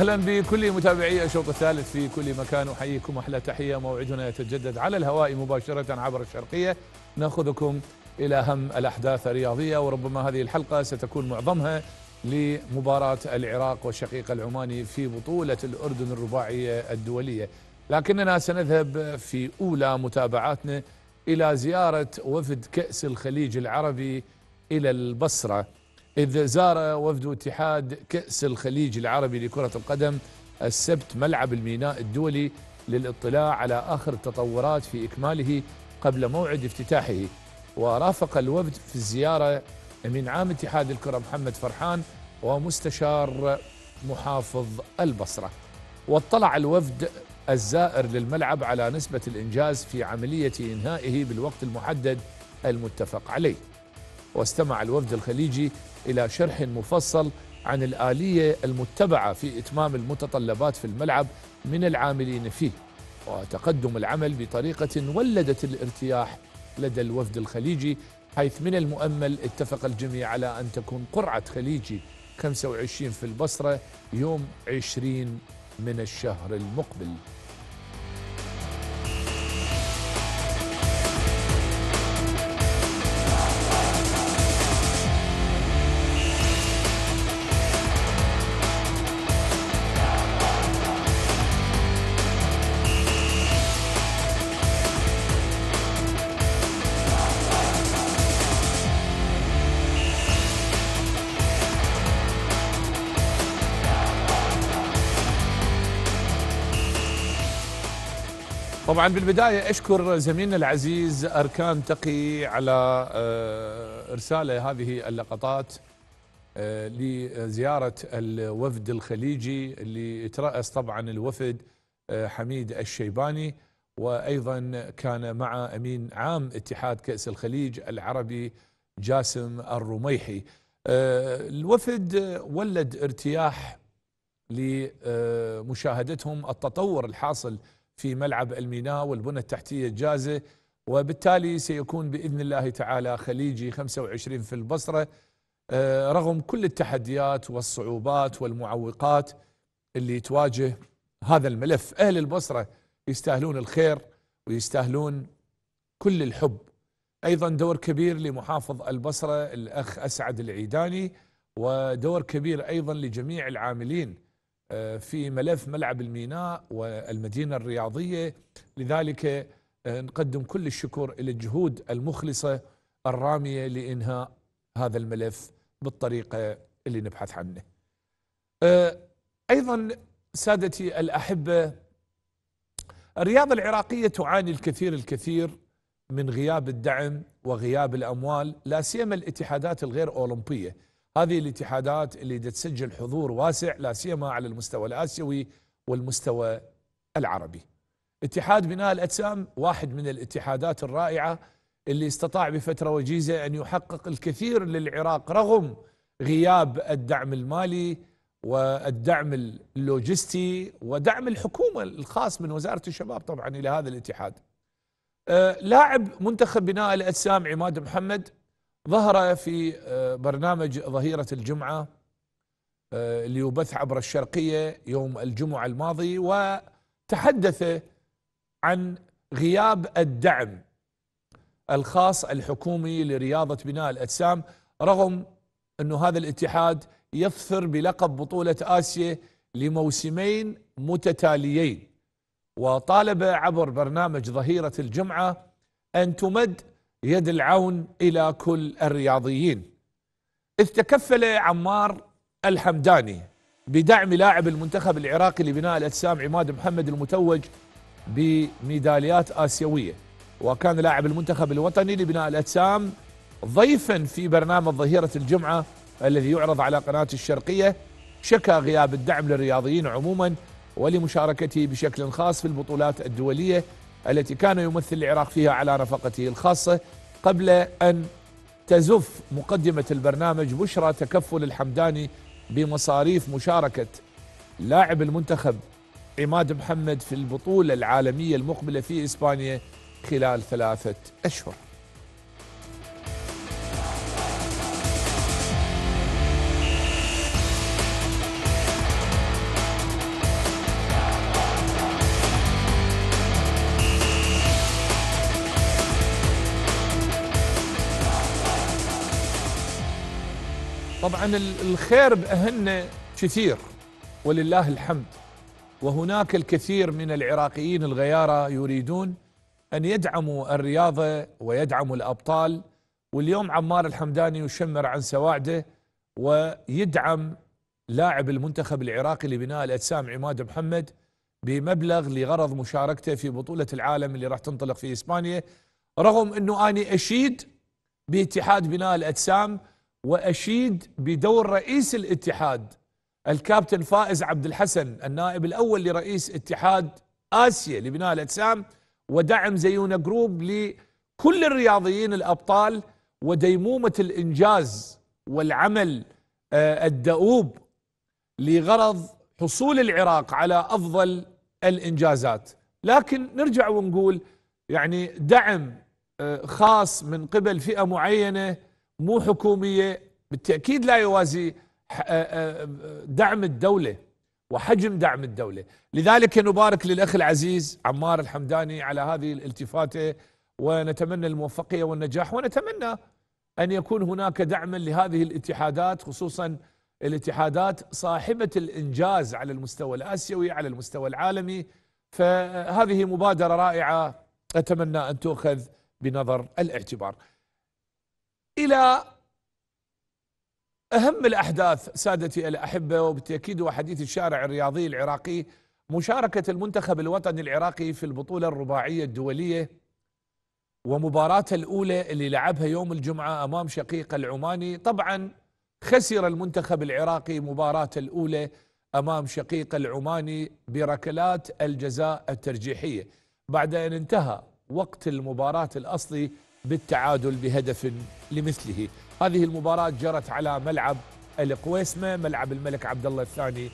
اهلا بكل متابعي الشوط الثالث في كل مكان احييكم احلى تحيه موعدنا يتجدد على الهواء مباشره عبر الشرقيه ناخذكم الى اهم الاحداث الرياضيه وربما هذه الحلقه ستكون معظمها لمباراه العراق والشقيق العماني في بطوله الاردن الرباعيه الدوليه لكننا سنذهب في اولى متابعاتنا الى زياره وفد كاس الخليج العربي الى البصره إذ زار وفد اتحاد كأس الخليج العربي لكرة القدم السبت ملعب الميناء الدولي للاطلاع على آخر التطورات في إكماله قبل موعد افتتاحه ورافق الوفد في الزيارة من عام اتحاد الكرة محمد فرحان ومستشار محافظ البصرة واطلع الوفد الزائر للملعب على نسبة الإنجاز في عملية إنهائه بالوقت المحدد المتفق عليه واستمع الوفد الخليجي إلى شرح مفصل عن الآلية المتبعة في إتمام المتطلبات في الملعب من العاملين فيه وتقدم العمل بطريقة ولدت الارتياح لدى الوفد الخليجي حيث من المؤمل اتفق الجميع على أن تكون قرعة خليجي 25 في البصرة يوم 20 من الشهر المقبل طبعا بالبداية أشكر زميلنا العزيز أركان تقي على آه، إرسال هذه اللقطات آه، لزيارة الوفد الخليجي اللي ترأس طبعا الوفد آه، حميد الشيباني وأيضا كان مع أمين عام اتحاد كأس الخليج العربي جاسم الرميحي الوفد ولد ارتياح لمشاهدتهم التطور الحاصل في ملعب الميناء والبنى التحتية الجازة وبالتالي سيكون بإذن الله تعالى خليجي 25 في البصرة آه، رغم كل التحديات والصعوبات والمعوقات اللي تواجه هذا الملف أهل البصرة يستاهلون الخير ويستاهلون كل الحب أيضا دور كبير لمحافظ البصرة الأخ أسعد العيداني ودور كبير أيضا لجميع العاملين آه، في ملف ملعب الميناء والمدينة الرياضية لذلك آه، نقدم كل الشكر إلى الجهود المخلصة الرامية لإنهاء هذا الملف بالطريقة اللي نبحث عنه آه، أيضا سادتي الأحبة الرياضة العراقية تعاني الكثير الكثير من غياب الدعم وغياب الأموال لا سيما الاتحادات الغير أولمبية هذه الاتحادات اللي تسجل حضور واسع لا سيما على المستوى الاسيوي والمستوى العربي. اتحاد بناء الاجسام واحد من الاتحادات الرائعه اللي استطاع بفتره وجيزه ان يحقق الكثير للعراق رغم غياب الدعم المالي والدعم اللوجستي ودعم الحكومه الخاص من وزاره الشباب طبعا الى هذا الاتحاد. أه، لاعب منتخب بناء الاجسام عماد محمد ظهر في آه، برنامج ظهيرة الجمعة اللي آه، يبث عبر الشرقية يوم الجمعة الماضي وتحدث عن غياب الدعم الخاص الحكومي لرياضة بناء الأجسام رغم أن هذا الاتحاد يظفر بلقب بطولة آسيا لموسمين متتاليين وطالب عبر برنامج ظهيرة الجمعة أن تمد يد العون إلى كل الرياضيين إذ تكفل عمار الحمداني بدعم لاعب المنتخب العراقي لبناء الأجسام عماد محمد المتوج بميداليات آسيوية وكان لاعب المنتخب الوطني لبناء الأجسام ضيفا في برنامج ظهيرة الجمعة الذي يعرض على قناة الشرقية شكى غياب الدعم للرياضيين عموما ولمشاركته بشكل خاص في البطولات الدولية التي كان يمثل العراق فيها على رفقته الخاصة قبل أن تزف مقدمة البرنامج بشرى تكفل الحمداني بمصاريف مشاركة لاعب المنتخب عماد محمد في البطولة العالمية المقبلة في إسبانيا خلال ثلاثة أشهر طبعا الخير بأهلنا كثير ولله الحمد وهناك الكثير من العراقيين الغيارة يريدون أن يدعموا الرياضة ويدعموا الأبطال واليوم عمار الحمداني يشمر عن سواعده ويدعم لاعب المنتخب العراقي لبناء الأجسام عماد محمد بمبلغ لغرض مشاركته في بطولة العالم اللي راح تنطلق في إسبانيا رغم أنه أنا أشيد باتحاد بناء الأجسام واشيد بدور رئيس الاتحاد الكابتن فائز عبد الحسن النائب الاول لرئيس اتحاد اسيا لبناء الاجسام ودعم زيونا جروب لكل الرياضيين الابطال وديمومه الانجاز والعمل آه، الدؤوب لغرض حصول العراق على افضل الانجازات لكن نرجع ونقول يعني دعم آه، خاص من قبل فئه معينه مو حكوميه بالتاكيد لا يوازي آه، آه، دعم الدوله وحجم دعم الدوله، لذلك نبارك للاخ العزيز عمار الحمداني على هذه الالتفاته ونتمنى الموفقيه والنجاح ونتمنى ان يكون هناك دعم لهذه الاتحادات خصوصا الاتحادات صاحبه الانجاز على المستوى الاسيوي على المستوى العالمي فهذه مبادره رائعه اتمنى ان تؤخذ بنظر الاعتبار. إلى أهم الأحداث سادتي الأحبة وبالتأكيد وحديث الشارع الرياضي العراقي مشاركة المنتخب الوطني العراقي في البطولة الرباعية الدولية ومباراته الأولى اللي لعبها يوم الجمعة أمام شقيقه العماني طبعا خسر المنتخب العراقي مباراته الأولى أمام شقيقه العماني بركلات الجزاء الترجيحية بعد أن انتهى وقت المباراة الأصلي بالتعادل بهدف لمثله هذه المباراة جرت على ملعب القويسمة ملعب الملك عبد الله الثاني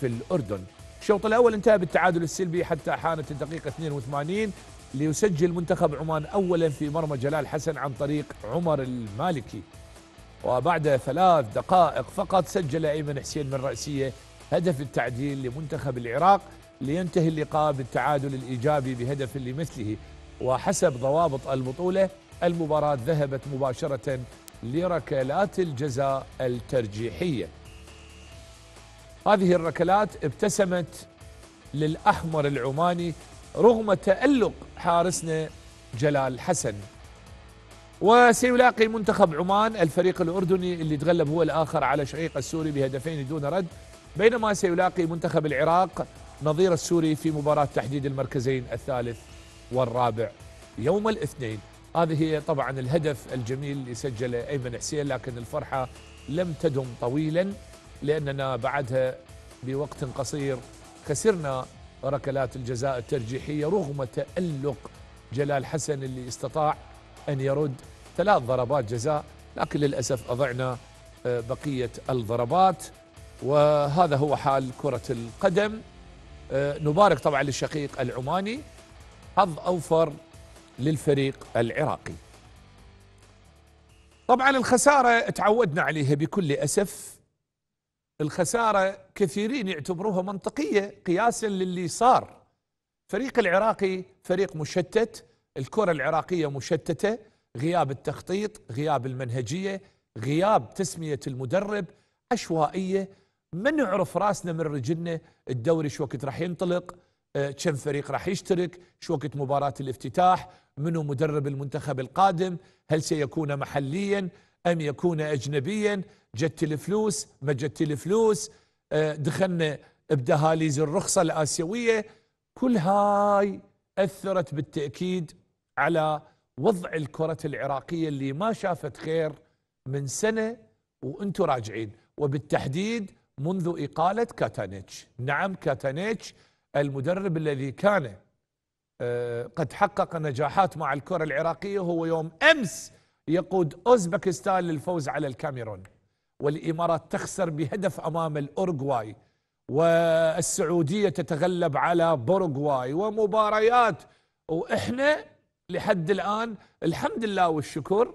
في الأردن الشوط الأول انتهى بالتعادل السلبي حتى حانت الدقيقة 82 ليسجل منتخب عمان أولا في مرمى جلال حسن عن طريق عمر المالكي وبعد ثلاث دقائق فقط سجل أيمن حسين من رأسية هدف التعديل لمنتخب العراق لينتهي اللقاء بالتعادل الإيجابي بهدف لمثله وحسب ضوابط البطولة المباراة ذهبت مباشرة لركلات الجزاء الترجيحية هذه الركلات ابتسمت للأحمر العماني رغم تألق حارسنا جلال حسن وسيلاقي منتخب عمان الفريق الأردني اللي تغلب هو الآخر على شقيق السوري بهدفين دون رد بينما سيلاقي منتخب العراق نظير السوري في مباراة تحديد المركزين الثالث والرابع يوم الاثنين هذه هي طبعا الهدف الجميل اللي سجله أيمن حسين لكن الفرحة لم تدم طويلا لأننا بعدها بوقت قصير خسرنا ركلات الجزاء الترجيحية رغم تألق جلال حسن اللي استطاع أن يرد ثلاث ضربات جزاء لكن للأسف أضعنا آه، بقية الضربات وهذا هو حال كرة القدم آه، نبارك طبعا للشقيق العماني حظ أوفر للفريق العراقي طبعا الخسارة تعودنا عليها بكل أسف الخسارة كثيرين يعتبروها منطقية قياسا للي صار فريق العراقي فريق مشتت الكرة العراقية مشتتة غياب التخطيط غياب المنهجية غياب تسمية المدرب عشوائية ما نعرف راسنا من رجلنا الدوري شو وقت راح ينطلق آه، كم فريق راح يشترك شو وقت مباراة الافتتاح منو مدرب المنتخب القادم هل سيكون محليا أم يكون أجنبيا جت الفلوس ما جت الفلوس آه، دخلنا بدهاليز الرخصة الآسيوية كل هاي أثرت بالتأكيد على وضع الكرة العراقية اللي ما شافت خير من سنة وانتم راجعين وبالتحديد منذ إقالة كاتانيتش نعم كاتانيتش المدرب الذي كان آه، قد حقق نجاحات مع الكرة العراقية هو يوم أمس يقود أوزبكستان للفوز على الكاميرون والإمارات تخسر بهدف أمام الأورغواي والسعودية تتغلب على بورغواي ومباريات وإحنا لحد الآن الحمد لله والشكر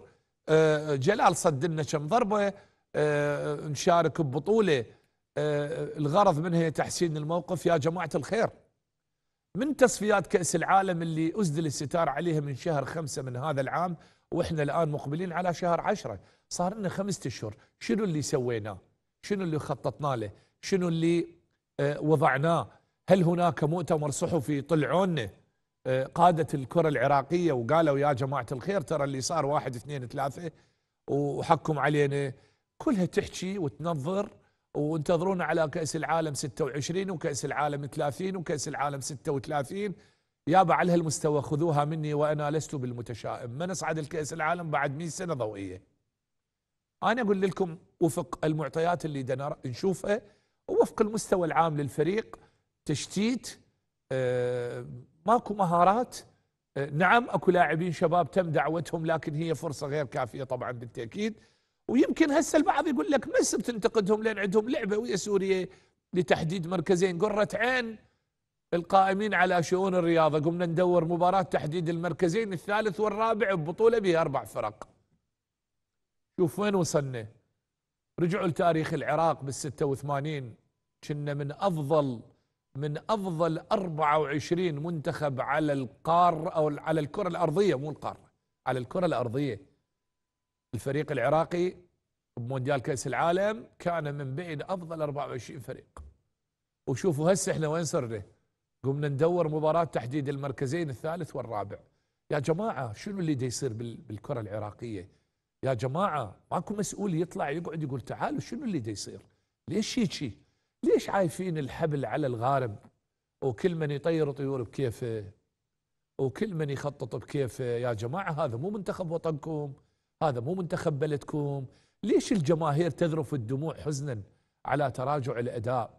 آه، جلال صد لنا كم ضربة آه، نشارك ببطولة آه، الغرض منها تحسين الموقف يا جماعة الخير من تصفيات كأس العالم اللي أسدل الستار عليها من شهر خمسة من هذا العام وإحنا الآن مقبلين على شهر عشرة صار لنا خمسة أشهر شنو اللي سويناه شنو اللي خططنا له شنو اللي آه، وضعناه هل هناك مؤتمر صحفي طلعونا آه، قادة الكرة العراقية وقالوا يا جماعة الخير ترى اللي صار واحد اثنين ثلاثة وحكم علينا كلها تحكي وتنظر وانتظرونا على كأس العالم 26 وكأس العالم 30 وكأس العالم 36 يابا على هالمستوى خذوها مني وأنا لست بالمتشائم ما نصعد الكأس العالم بعد 100 سنة ضوئية أنا أقول لكم وفق المعطيات اللي دنا نشوفها ووفق المستوى العام للفريق تشتيت آه، ماكو مهارات آه، نعم اكو لاعبين شباب تم دعوتهم لكن هي فرصه غير كافيه طبعا بالتاكيد ويمكن هسه البعض يقول لك بس بتنتقدهم لان عندهم لعبه ويا سوريا لتحديد مركزين قره عين القائمين على شؤون الرياضه قمنا ندور مباراه تحديد المركزين الثالث والرابع ببطوله بها اربع فرق شوف وين وصلنا رجعوا لتاريخ العراق بال 86 كنا من افضل من افضل 24 منتخب على القار او على الكره الارضيه مو القاره على الكره الارضيه الفريق العراقي بمونديال كأس العالم كان من بين أفضل 24 فريق وشوفوا هسه احنا وين صرنا قمنا ندور مباراة تحديد المركزين الثالث والرابع يا جماعة شنو اللي دا يصير بالكرة العراقية يا جماعة ماكو مسؤول يطلع يقعد يقول تعالوا شنو اللي دا يصير ليش هيجي ليش عايفين الحبل على الغارب وكل من يطير طيور بكيفه وكل من يخطط بكيفه يا جماعة هذا مو منتخب وطنكم هذا مو منتخب بلدكم ليش الجماهير تذرف الدموع حزنا على تراجع الأداء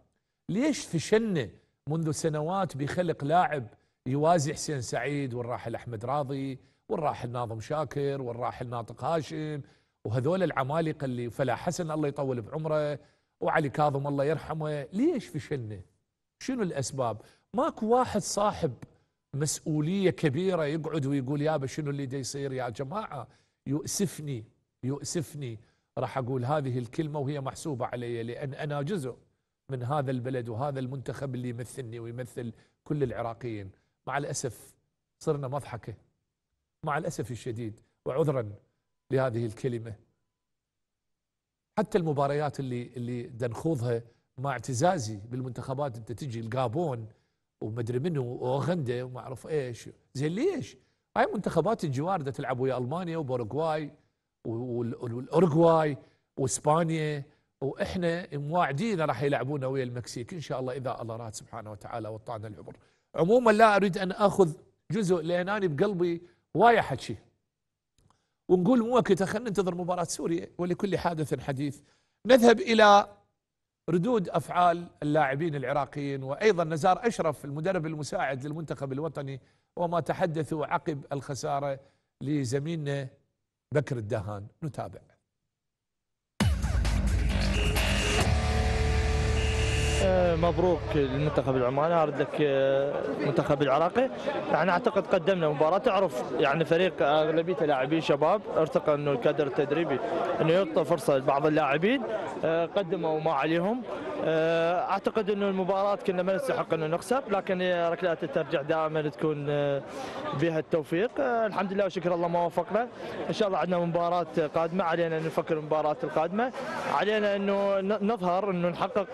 ليش فشلنا منذ سنوات بخلق لاعب يوازي حسين سعيد والراحل أحمد راضي والراحل ناظم شاكر والراحل ناطق هاشم وهذول العمالقة اللي فلا حسن الله يطول بعمره وعلي كاظم الله يرحمه ليش فشلنا شنو الأسباب ماكو واحد صاحب مسؤولية كبيرة يقعد ويقول يابا شنو اللي دي يصير يا جماعة يؤسفني يؤسفني راح أقول هذه الكلمة وهي محسوبة علي لأن أنا جزء من هذا البلد وهذا المنتخب اللي يمثلني ويمثل كل العراقيين مع الأسف صرنا مضحكة مع الأسف الشديد وعذرا لهذه الكلمة حتى المباريات اللي اللي دنخوضها مع اعتزازي بالمنتخبات انت تجي الجابون ومدري منو واوغندا وما اعرف ايش زين ليش؟ هاي منتخبات الجوار ده تلعب ويا المانيا وباراغواي والاورغواي واسبانيا واحنا مواعدين راح يلعبونا ويا المكسيك ان شاء الله اذا الله راد سبحانه وتعالى وطعنا العمر. عموما لا اريد ان اخذ جزء لان انا بقلبي وايا حكي. ونقول مو وقت خلينا ننتظر مباراه سوريا ولكل حادث حديث. نذهب الى ردود افعال اللاعبين العراقيين وايضا نزار اشرف المدرب المساعد للمنتخب الوطني وما تحدثوا عقب الخساره لزميلنا بكر الدهان نتابع آه، مبروك للمنتخب العماني ارد لك المنتخب آه، العراقي يعني اعتقد قدمنا مباراه تعرف يعني فريق اغلبيته لاعبين شباب ارتقى انه الكادر التدريبي انه يعطي فرصه لبعض اللاعبين آه، قدموا ما عليهم اعتقد انه المباراه كنا ما نستحق انه نخسر لكن ركلات الترجع دائما تكون بها التوفيق الحمد لله وشكر الله ما وفقنا ان شاء الله عندنا مباراه قادمه علينا نفكر المباراه القادمه علينا انه نظهر انه نحقق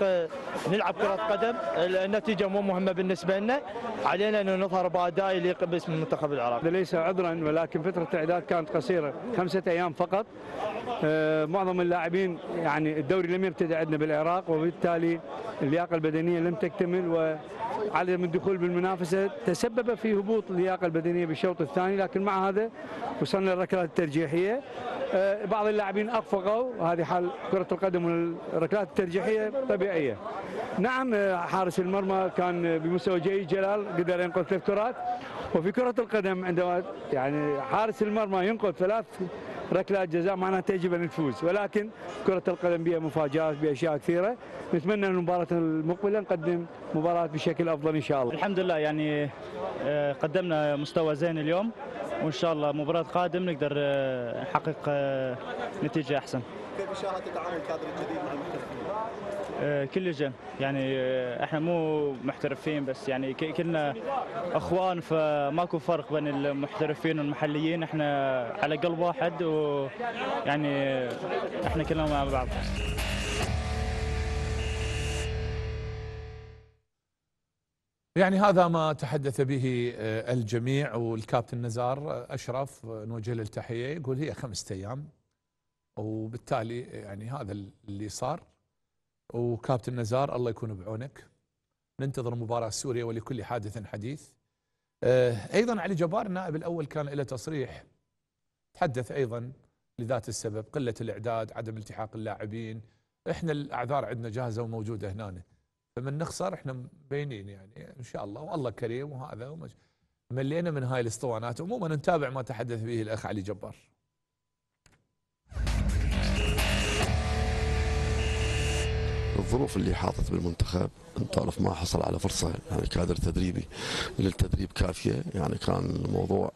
نلعب كرة قدم النتيجة مو مهمة بالنسبة لنا علينا أن نظهر بأداء يليق باسم المنتخب العراقي ليس عذرا ولكن فترة الإعداد كانت قصيرة خمسة أيام فقط آه، معظم اللاعبين يعني الدوري لم يبتدئ عندنا بالعراق وبالتالي اللياقة البدنية لم تكتمل وعدم الدخول بالمنافسة تسبب في هبوط اللياقة البدنية بالشوط الثاني لكن مع هذا وصلنا للركلات الترجيحية آه، بعض اللاعبين اخفقوا هذه حال كره القدم والركلات الترجيحيه طبيعيه نعم آه، حارس المرمى كان بمستوى جيد جلال قدر ينقل ثلاث كرات وفي كره القدم عندما يعني حارس المرمى ينقل ثلاث ركلات جزاء معناتها يجب ان نفوز ولكن كره القدم بها مفاجات باشياء كثيره نتمنى ان المباراه المقبله نقدم مباراه بشكل افضل ان شاء الله الحمد لله يعني آه، قدمنا مستوى زين اليوم وان شاء الله مباراه قادم نقدر آه، نحقق آه، نتيجه احسن كيف ان شاء الكادر الجديد مع المحترفين آه، كل جن يعني آه، احنا مو محترفين بس يعني كلنا اخوان فماكو فرق بين المحترفين والمحليين احنا على قلب واحد ويعني احنا كلنا مع بعض يعني هذا ما تحدث به آه، الجميع والكابتن نزار اشرف نوجه له التحيه يقول هي خمسة ايام وبالتالي يعني هذا اللي صار وكابتن نزار الله يكون بعونك ننتظر مباراة سوريا ولكل حادث حديث آه، أيضا علي جبار النائب الأول كان له تصريح تحدث أيضا لذات السبب قلة الإعداد عدم التحاق اللاعبين إحنا الأعذار عندنا جاهزة وموجودة هنا فمن نخسر إحنا مبينين يعني إن شاء الله والله كريم وهذا ومج... ملينا من هاي الاسطوانات عموما نتابع ما تحدث به الأخ علي جبار الظروف اللي حاطت بالمنتخب انت تعرف ما حصل على فرصه يعني كادر تدريبي للتدريب كافيه يعني كان موضوع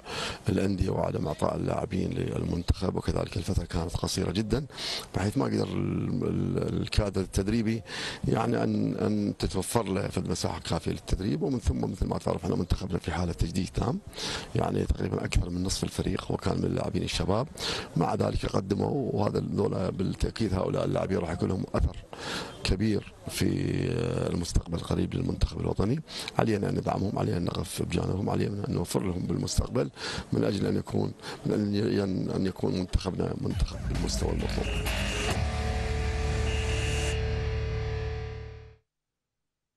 الانديه وعدم اعطاء اللاعبين للمنتخب وكذلك الفتره كانت قصيره جدا بحيث ما قدر الكادر التدريبي يعني ان ان تتوفر له في المساحه كافيه للتدريب ومن ثم مثل ما تعرف احنا منتخبنا في حاله تجديد تام يعني تقريبا اكثر من نصف الفريق وكان من اللاعبين الشباب مع ذلك قدموا وهذا بالتاكيد هؤلاء اللاعبين راح يكون لهم اثر كبير كبير في المستقبل القريب للمنتخب الوطني علينا أن ندعمهم علينا أن نقف بجانبهم علينا أن نوفر لهم بالمستقبل من أجل أن يكون من أن يكون منتخبنا منتخب بالمستوى المطلوب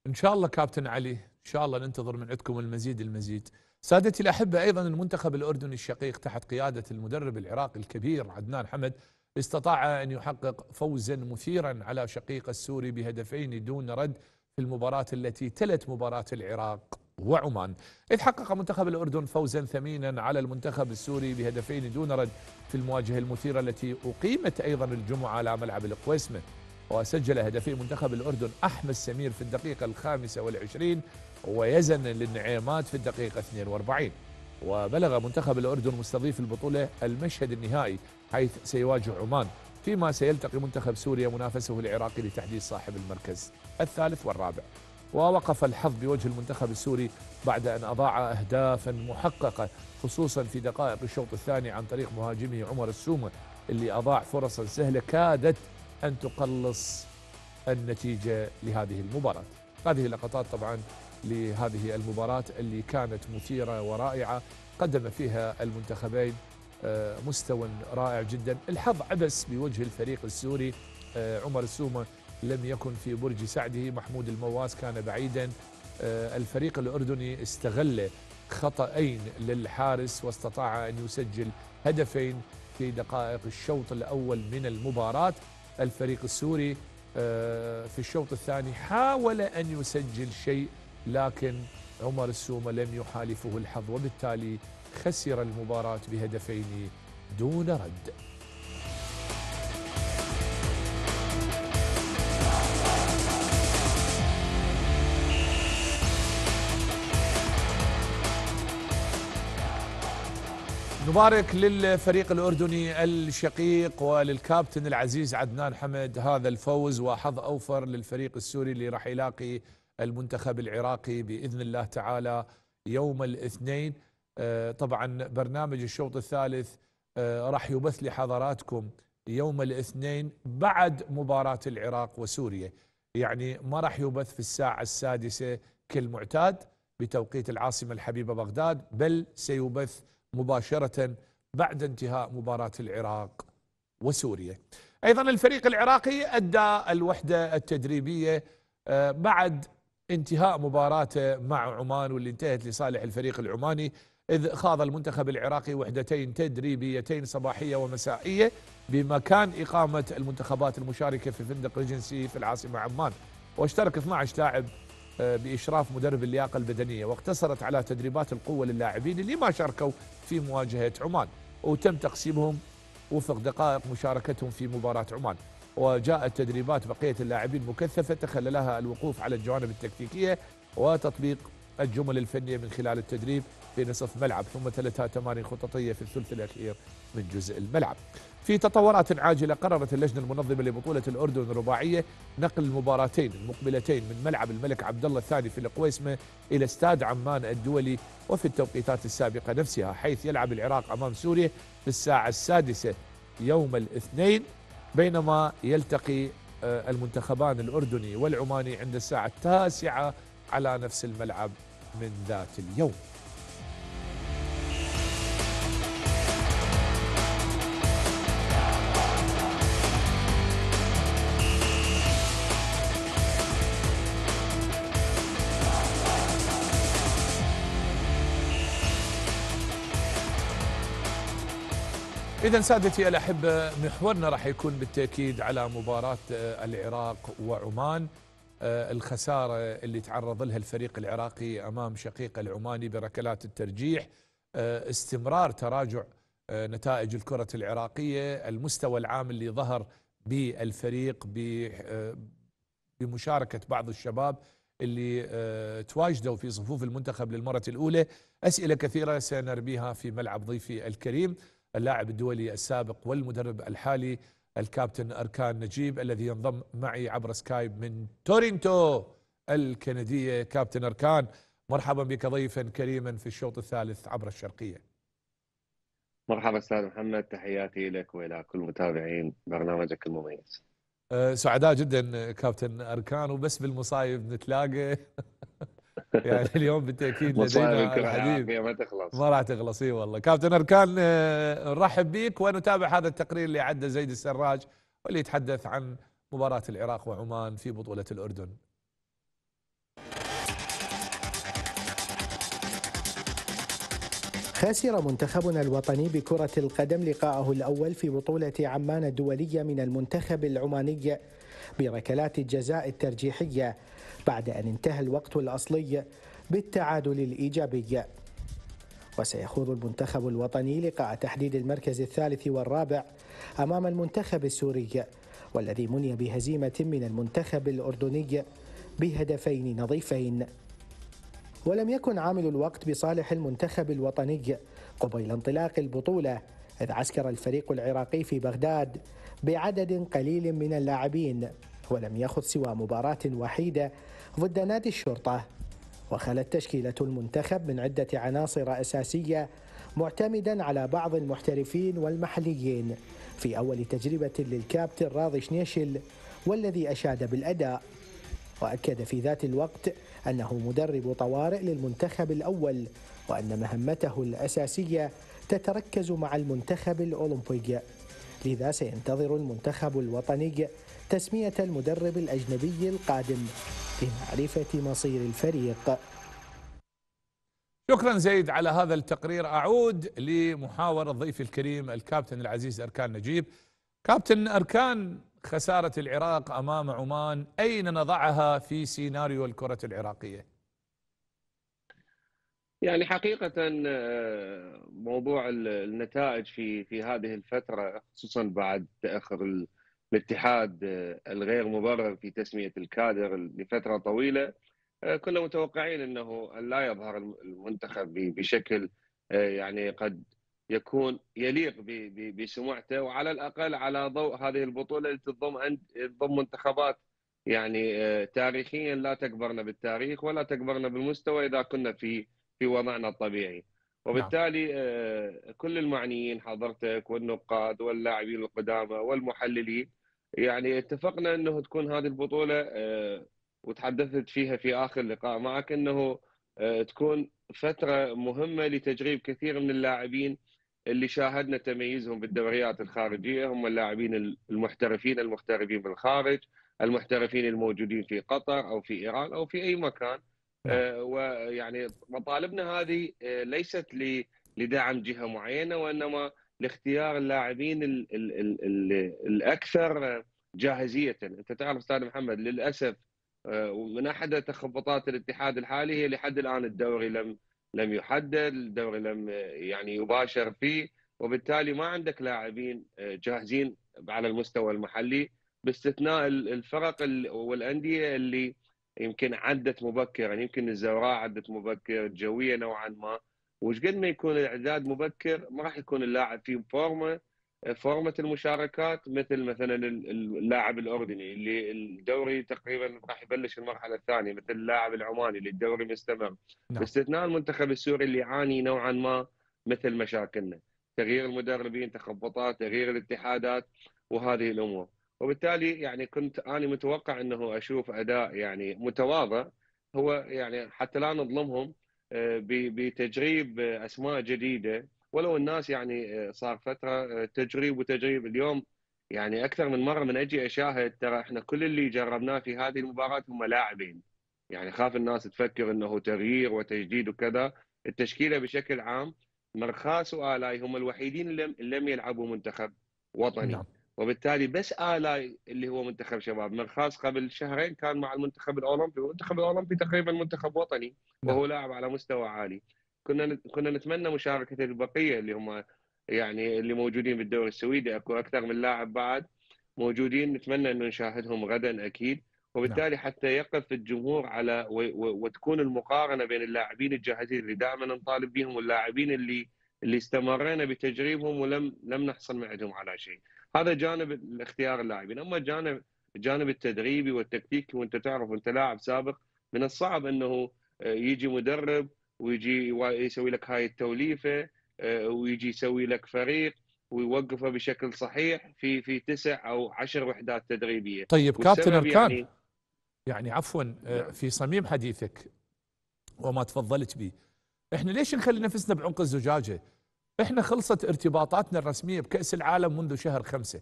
ان شاء الله كابتن علي ان شاء الله ننتظر من عندكم المزيد المزيد سادتي الاحبه ايضا المنتخب الاردني الشقيق تحت قياده المدرب العراقي الكبير عدنان حمد استطاع أن يحقق فوزا مثيرا على شقيق السوري بهدفين دون رد في المباراة التي تلت مباراة العراق وعمان إذ حقق منتخب الأردن فوزا ثمينا على المنتخب السوري بهدفين دون رد في المواجهة المثيرة التي أقيمت أيضا الجمعة على ملعب القويسمة وسجل هدفي منتخب الأردن أحمد سمير في الدقيقة الخامسة والعشرين ويزن للنعيمات في الدقيقة 42 وبلغ منتخب الأردن مستضيف البطولة المشهد النهائي حيث سيواجه عمان فيما سيلتقي منتخب سوريا منافسه العراقي لتحديد صاحب المركز الثالث والرابع ووقف الحظ بوجه المنتخب السوري بعد أن أضاع أهدافا محققة خصوصا في دقائق الشوط الثاني عن طريق مهاجمه عمر السومة اللي أضاع فرصا سهلة كادت أن تقلص النتيجة لهذه المباراة هذه اللقطات طبعا لهذه المباراة اللي كانت مثيرة ورائعة قدم فيها المنتخبين آه، مستوى رائع جدا الحظ عبس بوجه الفريق السوري آه، عمر السومة لم يكن في برج سعده محمود المواس كان بعيدا آه، الفريق الأردني استغل خطأين للحارس واستطاع أن يسجل هدفين في دقائق الشوط الأول من المباراة الفريق السوري في الشوط الثاني حاول أن يسجل شيء لكن عمر السومة لم يحالفه الحظ وبالتالي خسر المباراة بهدفين دون رد نبارك للفريق الأردني الشقيق وللكابتن العزيز عدنان حمد هذا الفوز وحظ أوفر للفريق السوري اللي راح يلاقي المنتخب العراقي بإذن الله تعالى يوم الاثنين آه، طبعا برنامج الشوط الثالث آه، راح يبث لحضراتكم يوم الاثنين بعد مباراة العراق وسوريا يعني ما راح يبث في الساعة السادسة كالمعتاد بتوقيت العاصمة الحبيبة بغداد بل سيبث مباشرة بعد انتهاء مباراة العراق وسوريا أيضا الفريق العراقي أدى الوحدة التدريبية آه، بعد انتهاء مباراته مع عمان واللي انتهت لصالح الفريق العماني إذ خاض المنتخب العراقي وحدتين تدريبيتين صباحية ومسائية بمكان إقامة المنتخبات المشاركة في فندق ريجنسي في العاصمة عمان واشترك 12 لاعب آه، بإشراف مدرب اللياقة البدنية واقتصرت على تدريبات القوة للاعبين اللي ما شاركوا في مواجهة عمان وتم تقسيمهم وفق دقائق مشاركتهم في مباراة عمان وجاءت تدريبات بقية اللاعبين مكثفة تخللها الوقوف على الجوانب التكتيكية وتطبيق الجمل الفنية من خلال التدريب في نصف ملعب ثم ثلاثة تمارين خططية في الثلث الأخير من جزء الملعب في تطورات عاجلة قررت اللجنة المنظمة لبطولة الأردن الرباعية نقل المباراتين المقبلتين من ملعب الملك عبد الله الثاني في القويسمة إلى استاد عمان الدولي وفي التوقيتات السابقة نفسها حيث يلعب العراق أمام سوريا في الساعة السادسة يوم الاثنين بينما يلتقي آه، المنتخبان الأردني والعماني عند الساعة التاسعة على نفس الملعب من ذات اليوم إذا سادتي الأحبة محورنا راح يكون بالتأكيد على مباراة آه، العراق وعمان آه، الخسارة اللي تعرض لها الفريق العراقي أمام شقيق العماني بركلات الترجيح آه، استمرار تراجع نتائج الكرة العراقية المستوى العام اللي ظهر بالفريق بمشاركة بعض الشباب اللي تواجدوا في صفوف المنتخب للمرة الأولى أسئلة كثيرة سنربيها في ملعب ضيفي الكريم اللاعب الدولي السابق والمدرب الحالي الكابتن أركان نجيب الذي ينضم معي عبر سكايب من تورنتو الكندية كابتن أركان مرحبا بك ضيفا كريما في الشوط الثالث عبر الشرقية مرحبا استاذ محمد تحياتي لك والى كل متابعين برنامجك المميز أه، سعداء جدا كابتن اركان وبس بالمصايب نتلاقى يعني اليوم بالتاكيد لدينا الحديث يعني ما تخلص ما راح تخلص اي والله كابتن اركان آه، نرحب بك ونتابع هذا التقرير اللي عده زيد السراج واللي يتحدث عن مباراه العراق وعمان في بطوله الاردن خسر منتخبنا الوطني بكرة القدم لقاءه الأول في بطولة عمان الدولية من المنتخب العماني بركلات الجزاء الترجيحية بعد أن انتهى الوقت الأصلي بالتعادل الإيجابي وسيخوض المنتخب الوطني لقاء تحديد المركز الثالث والرابع أمام المنتخب السوري والذي مني بهزيمة من المنتخب الأردني بهدفين نظيفين ولم يكن عامل الوقت بصالح المنتخب الوطني قبيل انطلاق البطولة إذ عسكر الفريق العراقي في بغداد بعدد قليل من اللاعبين ولم يخض سوى مباراة وحيدة ضد نادي الشرطة وخلت تشكيلة المنتخب من عدة عناصر أساسية معتمدا على بعض المحترفين والمحليين في أول تجربة للكابتن راضي شنيشل والذي أشاد بالأداء وأكد في ذات الوقت أنه مدرب طوارئ للمنتخب الأول وأن مهمته الأساسية تتركز مع المنتخب الأولمبي لذا سينتظر المنتخب الوطني تسمية المدرب الأجنبي القادم لمعرفة مصير الفريق شكرا زيد على هذا التقرير أعود لمحاورة الضيف الكريم الكابتن العزيز أركان نجيب كابتن أركان خسارة العراق أمام عمان أين نضعها في سيناريو الكرة العراقية؟ يعني حقيقة آه، موضوع النتائج في في هذه الفترة خصوصا بعد تأخر الاتحاد آه، الغير مبرر في تسميه الكادر لفتره طويله آه، كنا متوقعين انه لا يظهر المنتخب بشكل آه، يعني قد يكون يليق بسمعته وعلى الاقل على ضوء هذه البطوله التي تضم تضم منتخبات يعني تاريخيا لا تكبرنا بالتاريخ ولا تكبرنا بالمستوى اذا كنا في في وضعنا الطبيعي نعم. وبالتالي كل المعنيين حضرتك والنقاد واللاعبين القدامى والمحللين يعني اتفقنا انه تكون هذه البطوله آه، وتحدثت فيها في اخر لقاء معك انه آه، تكون فتره مهمه لتجريب كثير من اللاعبين اللي شاهدنا تميزهم بالدوريات الخارجيه هم اللاعبين المحترفين المغتربين بالخارج المحترفين الموجودين في قطر او في ايران او في اي مكان نعم. آه، ويعني مطالبنا هذه ليست لدعم جهه معينه وانما لاختيار اللاعبين الـ الـ الـ الـ الاكثر جاهزيه، انت تعرف استاذ محمد للاسف آه، ومن احد تخبطات الاتحاد الحالي هي لحد الان الدوري لم لم يحدد، الدوري لم آه، يعني يباشر فيه، وبالتالي ما عندك لاعبين آه، جاهزين على المستوى المحلي باستثناء الفرق والانديه اللي يمكن عدت مبكرا يعني يمكن الزوراء عدت مبكر الجويه نوعا ما وش قد ما يكون الاعداد مبكر ما راح يكون اللاعب في فورمه فورمه المشاركات مثل مثلا اللاعب الاردني اللي الدوري تقريبا راح يبلش المرحله الثانيه مثل اللاعب العماني اللي الدوري مستمر نعم. باستثناء المنتخب السوري اللي يعاني نوعا ما مثل مشاكلنا تغيير المدربين تخبطات تغيير الاتحادات وهذه الامور وبالتالي يعني كنت انا متوقع انه اشوف اداء يعني متواضع هو يعني حتى لا نظلمهم بتجريب اسماء جديده ولو الناس يعني آه، صار فتره آه، تجريب وتجريب اليوم يعني اكثر من مره من اجي اشاهد ترى احنا كل اللي جربناه في هذه المباراه هم لاعبين يعني خاف الناس تفكر انه تغيير وتجديد وكذا التشكيله بشكل عام مرخاس والاي هم الوحيدين اللي لم يلعبوا منتخب وطني نعم. وبالتالي بس الاي اللي هو منتخب شباب مرخاص قبل شهرين كان مع المنتخب الاولمبي والمنتخب الاولمبي تقريبا منتخب وطني نعم. وهو لاعب على مستوى عالي كنا كنا نتمنى مشاركه البقيه اللي هم يعني اللي موجودين بالدوري السويدي اكو اكثر من لاعب بعد موجودين نتمنى انه نشاهدهم غدا اكيد وبالتالي نعم. حتى يقف الجمهور على و... و... وتكون المقارنه بين اللاعبين الجاهزين اللي دائما نطالب بهم واللاعبين اللي اللي استمرينا بتجريبهم ولم لم نحصل معهم على شيء هذا جانب الاختيار اللاعبين اما جانب الجانب التدريبي والتكتيكي وانت تعرف انت لاعب سابق من الصعب انه آه، يجي مدرب ويجي يسوي لك هاي التوليفه آه، ويجي يسوي لك فريق ويوقفه بشكل صحيح في في تسع او عشر وحدات تدريبيه. طيب كابتن اركان يعني, يعني عفوا آه، نعم. في صميم حديثك وما تفضلت به احنا ليش نخلي نفسنا بعنق الزجاجه؟ احنا خلصت ارتباطاتنا الرسمية بكأس العالم منذ شهر خمسة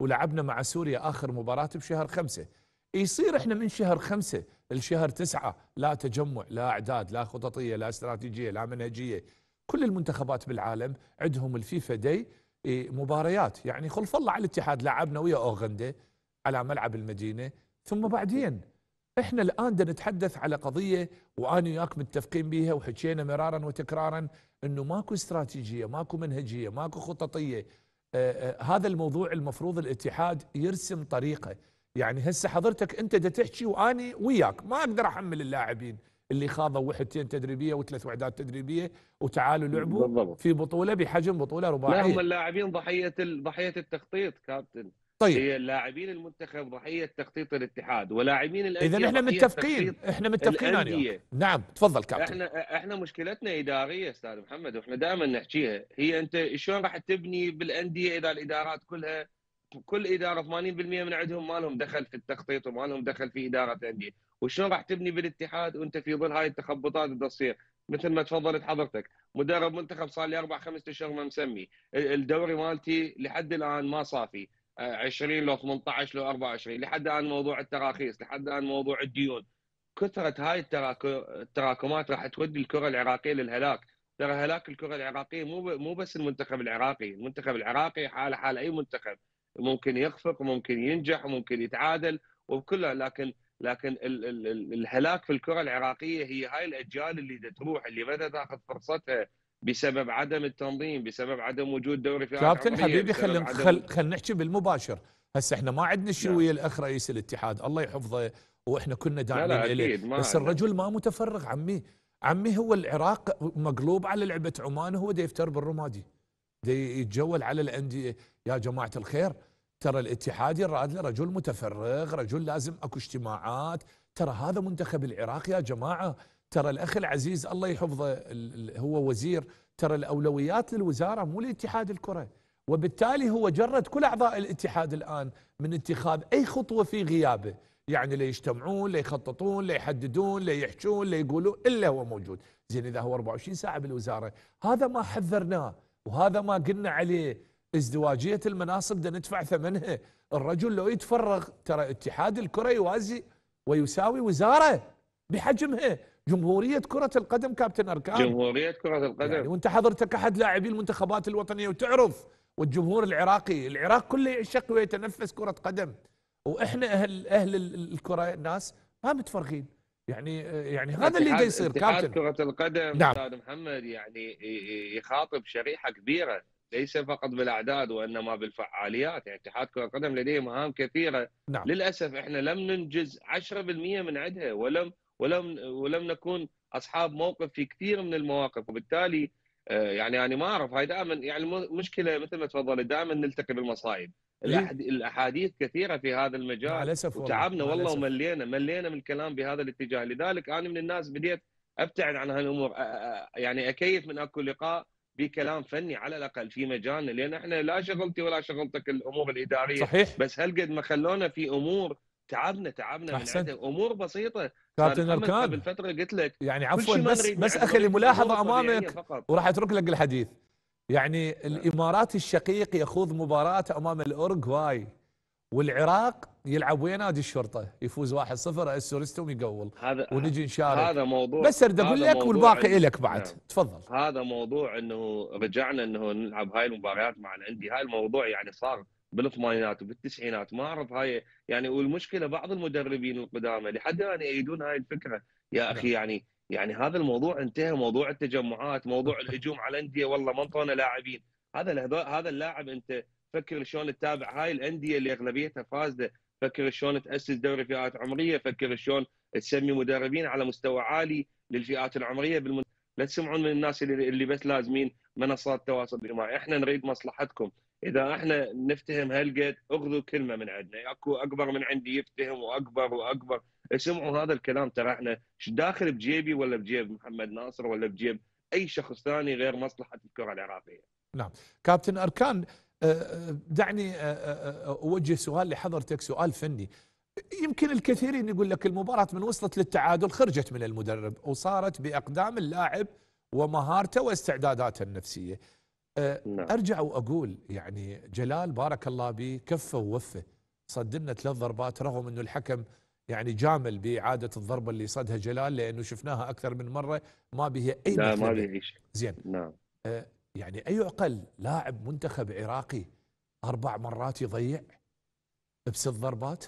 ولعبنا مع سوريا آخر مباراة بشهر خمسة يصير احنا من شهر خمسة لشهر تسعة لا تجمع لا أعداد لا خططية لا استراتيجية لا منهجية كل المنتخبات بالعالم عندهم الفيفا دي إيه، مباريات يعني خلف الله على الاتحاد لعبنا ويا أوغندا على ملعب المدينة ثم بعدين احنا الان دا نتحدث على قضيه وانا وياك متفقين بيها وحكينا مرارا وتكرارا انه ماكو استراتيجيه، ماكو منهجيه، ماكو خططيه. آآ آه، آآ آه، هذا الموضوع المفروض الاتحاد يرسم طريقه، يعني هسه حضرتك انت دا تحكي واني وياك، ما اقدر احمل اللاعبين اللي خاضوا وحدتين تدريبيه وثلاث وحدات تدريبيه وتعالوا لعبوا بالضبط. في بطوله بحجم بطوله رباعيه. لا هم اللاعبين ضحيه ضحيه التخطيط كابتن. طيب هي لاعبين المنتخب ضحيه تخطيط الاتحاد ولاعبين الانديه اذا احنا متفقين احنا متفقين نعم تفضل كابتن احنا احنا مشكلتنا اداريه استاذ محمد واحنا دائما نحكيها هي انت شلون راح تبني بالانديه اذا الادارات كلها كل اداره 80% من عندهم ما لهم دخل في التخطيط وما لهم دخل في اداره الانديه وشلون راح تبني بالاتحاد وانت في ظل هاي التخبطات اللي تصير مثل ما تفضلت حضرتك مدرب منتخب صار لي اربع خمسة اشهر ما مسمي الدوري مالتي لحد الان ما صافي 20 لو 18 لو 24 لحد الان موضوع التراخيص لحد الان موضوع الديون كثره هاي التراكمات راح تودي الكره العراقيه للهلاك ترى هلاك الكره العراقيه مو مو بس المنتخب العراقي المنتخب العراقي حاله حال اي منتخب ممكن يخفق وممكن ينجح وممكن يتعادل وكلها لكن لكن ال ال ال الهلاك في الكره العراقيه هي هاي الاجيال اللي تروح اللي ما تاخذ فرصتها بسبب عدم التنظيم بسبب عدم وجود دوري في كابتن حبيبي خلينا خل خل نحكي بالمباشر هسه احنا ما عندنا نعم. شيء ويا الاخ رئيس الاتحاد الله يحفظه واحنا كنا داعمين له بس الرجل ما متفرغ عمي عمي هو العراق مقلوب على لعبه عمان وهو دا يفتر بالرمادي دا يتجول على الانديه يا جماعه الخير ترى الاتحاد يراد له رجل متفرغ رجل لازم اكو اجتماعات ترى هذا منتخب العراق يا جماعه ترى الاخ العزيز الله يحفظه هو وزير ترى الاولويات للوزاره مو لاتحاد الكره وبالتالي هو جرد كل اعضاء الاتحاد الان من اتخاذ اي خطوه في غيابه يعني لا يجتمعون لا يخططون لا يحددون لا لا الا هو موجود زين اذا هو 24 ساعه بالوزاره هذا ما حذرناه وهذا ما قلنا عليه ازدواجيه المناصب ده ندفع ثمنها الرجل لو يتفرغ ترى اتحاد الكره يوازي ويساوي وزاره بحجمها جمهورية كرة القدم كابتن أركان جمهورية كرة القدم يعني وأنت حضرتك أحد لاعبي المنتخبات الوطنية وتعرف والجمهور العراقي العراق كله يعشق ويتنفس كرة قدم وإحنا أهل أهل الكرة الناس ما متفرغين يعني يعني هذا اللي يصير كابتن كرة القدم نعم. أستاذ محمد يعني يخاطب شريحة كبيرة ليس فقط بالاعداد وانما بالفعاليات يعني اتحاد كره القدم لديه مهام كثيره نعم. للاسف احنا لم ننجز 10% من عدها ولم ولم ولم نكون اصحاب موقف في كثير من المواقف وبالتالي آه، يعني انا ما اعرف هاي دائما يعني مشكله مثل ما تفضلت دائما نلتقي بالمصايب إيه. الاحاديث كثيره في هذا المجال وتعبنا والله وملينا ملينا من الكلام بهذا الاتجاه لذلك انا من الناس بديت ابتعد عن هالامور يعني اكيف من اكو لقاء بكلام فني على الاقل في مجالنا لان احنا لا شغلتي ولا شغلتك الامور الاداريه صحيح بس هل قد ما خلونا في امور تعبنا تعبنا أحسنت. من امور بسيطه كابتن اركان قبل فتره قلت لك يعني عفوا بس بس يعني اخي ملاحظه امامك وراح اترك لك الحديث يعني آه. الامارات الشقيق يخوض مباراه امام الاورجواي والعراق يلعب ويا نادي الشرطه يفوز 1-0 السوريستوم يقول هذا ونجي نشارك هذا موضوع بس ارد اقول لك والباقي لك بعد نعم. تفضل هذا موضوع انه رجعنا انه نلعب هاي المباريات مع الانديه هاي الموضوع يعني صار بالثمانينات وبالتسعينات ما اعرف هاي يعني والمشكله بعض المدربين القدامى لحد الان يعني يعيدون هاي الفكره يا اخي نعم. يعني يعني هذا الموضوع انتهى موضوع التجمعات موضوع الهجوم على الانديه والله ما انطونا لاعبين هذا هذا اللاعب انت فكر شلون تتابع هاي الانديه اللي اغلبيتها فازده فكر شلون تاسس دوري فئات عمريه فكر شلون تسمي مدربين على مستوى عالي للفئات العمريه بالمن... لا تسمعون من الناس اللي, اللي بس لازمين منصات تواصل الاجتماعي احنا نريد مصلحتكم اذا احنا نفتهم هالقد اخذوا كلمه من عندنا اكو اكبر من عندي يفتهم واكبر واكبر اسمعوا هذا الكلام ترى احنا داخل بجيبي ولا بجيب محمد ناصر ولا بجيب اي شخص ثاني غير مصلحه الكره العراقيه. نعم، كابتن اركان آه، آه، دعني آه، اوجه سؤال لحضرتك سؤال فني. يمكن الكثيرين يقول لك المباراة من وصلت للتعادل خرجت من المدرب وصارت بأقدام اللاعب ومهارته واستعداداته النفسية نعم. ارجع واقول يعني جلال بارك الله به كفه ووفه صدمنا ثلاث ضربات رغم انه الحكم يعني جامل باعاده الضربه اللي صدها جلال لانه شفناها اكثر من مره ما بها اي لا ما به زين نعم آه، يعني اي عقل لاعب منتخب عراقي اربع مرات يضيع بست ضربات